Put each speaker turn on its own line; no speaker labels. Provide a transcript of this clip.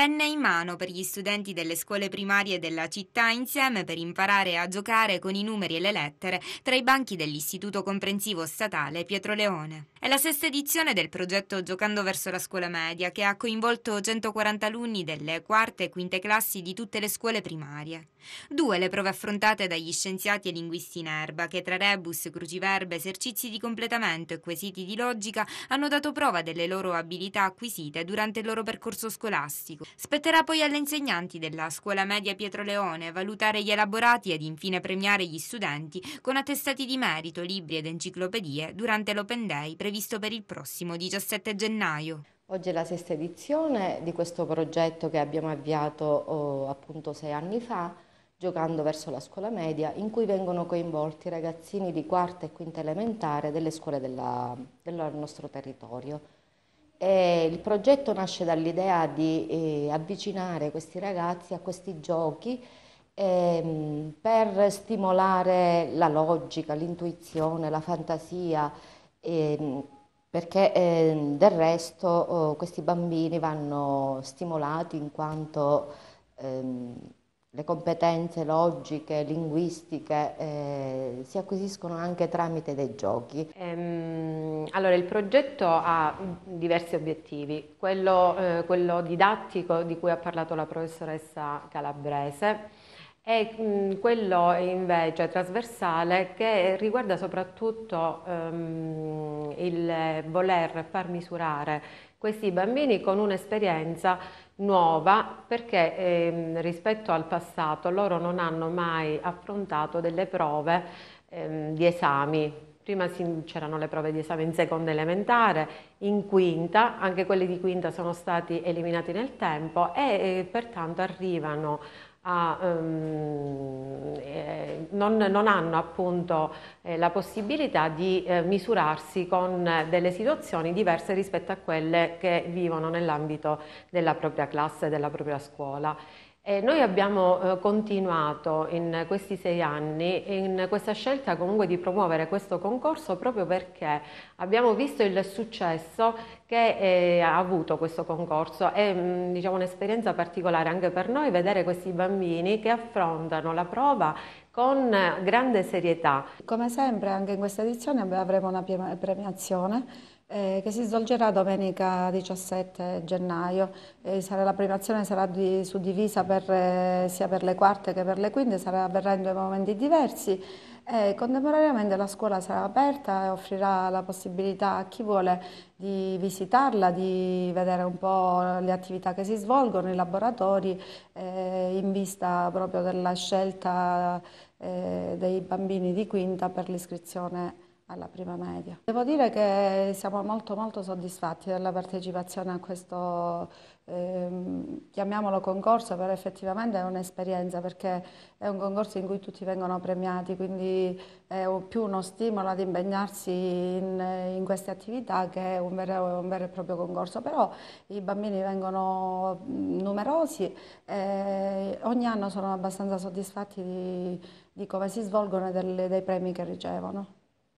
penna in mano per gli studenti delle scuole primarie della città insieme per imparare a giocare con i numeri e le lettere tra i banchi dell'Istituto Comprensivo Statale Pietro Leone. È la sesta edizione del progetto Giocando verso la scuola media che ha coinvolto 140 alunni delle quarte e quinte classi di tutte le scuole primarie. Due le prove affrontate dagli scienziati e linguisti in erba che tra rebus, cruciverbe, esercizi di completamento e quesiti di logica hanno dato prova delle loro abilità acquisite durante il loro percorso scolastico Spetterà poi alle insegnanti della scuola media Pietro Leone valutare gli elaborati ed infine premiare gli studenti con attestati di merito, libri ed enciclopedie durante l'Open Day previsto per il prossimo 17 gennaio.
Oggi è la sesta edizione di questo progetto che abbiamo avviato oh, appunto sei anni fa, giocando verso la scuola media, in cui vengono coinvolti ragazzini di quarta e quinta elementare delle scuole della, del nostro territorio. E il progetto nasce dall'idea di eh, avvicinare questi ragazzi a questi giochi ehm, per stimolare la logica, l'intuizione, la fantasia, ehm, perché ehm, del resto oh, questi bambini vanno stimolati in quanto ehm, le competenze logiche, linguistiche eh, si acquisiscono anche tramite dei giochi. Ehm,
allora, il progetto ha diversi obiettivi. Quello, eh, quello, didattico di cui ha parlato la professoressa Calabrese e mm, quello invece trasversale che riguarda soprattutto ehm, il voler far misurare questi bambini con un'esperienza nuova perché ehm, rispetto al passato loro non hanno mai affrontato delle prove ehm, di esami prima c'erano le prove di esame in seconda elementare, in quinta, anche quelli di quinta sono stati eliminati nel tempo e pertanto arrivano a, um, eh, non, non, hanno appunto eh, la possibilità di eh, misurarsi con delle situazioni diverse rispetto a quelle che vivono nell'ambito della propria classe, della propria scuola. E noi abbiamo eh, continuato in questi sei anni in questa scelta comunque di promuovere questo concorso proprio perché abbiamo visto il successo che eh, ha avuto questo concorso. È mm, diciamo, un'esperienza particolare anche per noi vedere questi bambini che affrontano la prova con
grande serietà. Come sempre anche in questa edizione avremo una premiazione eh, che si svolgerà domenica 17 gennaio. Eh, sarà, la premiazione sarà di, suddivisa per, eh, sia per le quarte che per le quinte, sarà, avverrà in due momenti diversi. E eh, contemporaneamente la scuola sarà aperta e offrirà la possibilità a chi vuole di visitarla, di vedere un po' le attività che si svolgono, i laboratori, eh, in vista proprio della scelta eh, dei bambini di quinta per l'iscrizione alla prima media. Devo dire che siamo molto molto soddisfatti della partecipazione a questo, ehm, chiamiamolo concorso, però effettivamente è un'esperienza perché è un concorso in cui tutti vengono premiati, quindi è più uno stimolo ad impegnarsi in, in queste attività che un vero, un vero, e proprio concorso, però i bambini vengono numerosi e eh, ogni anno sono abbastanza soddisfatti di, di come si svolgono e dei premi che ricevono.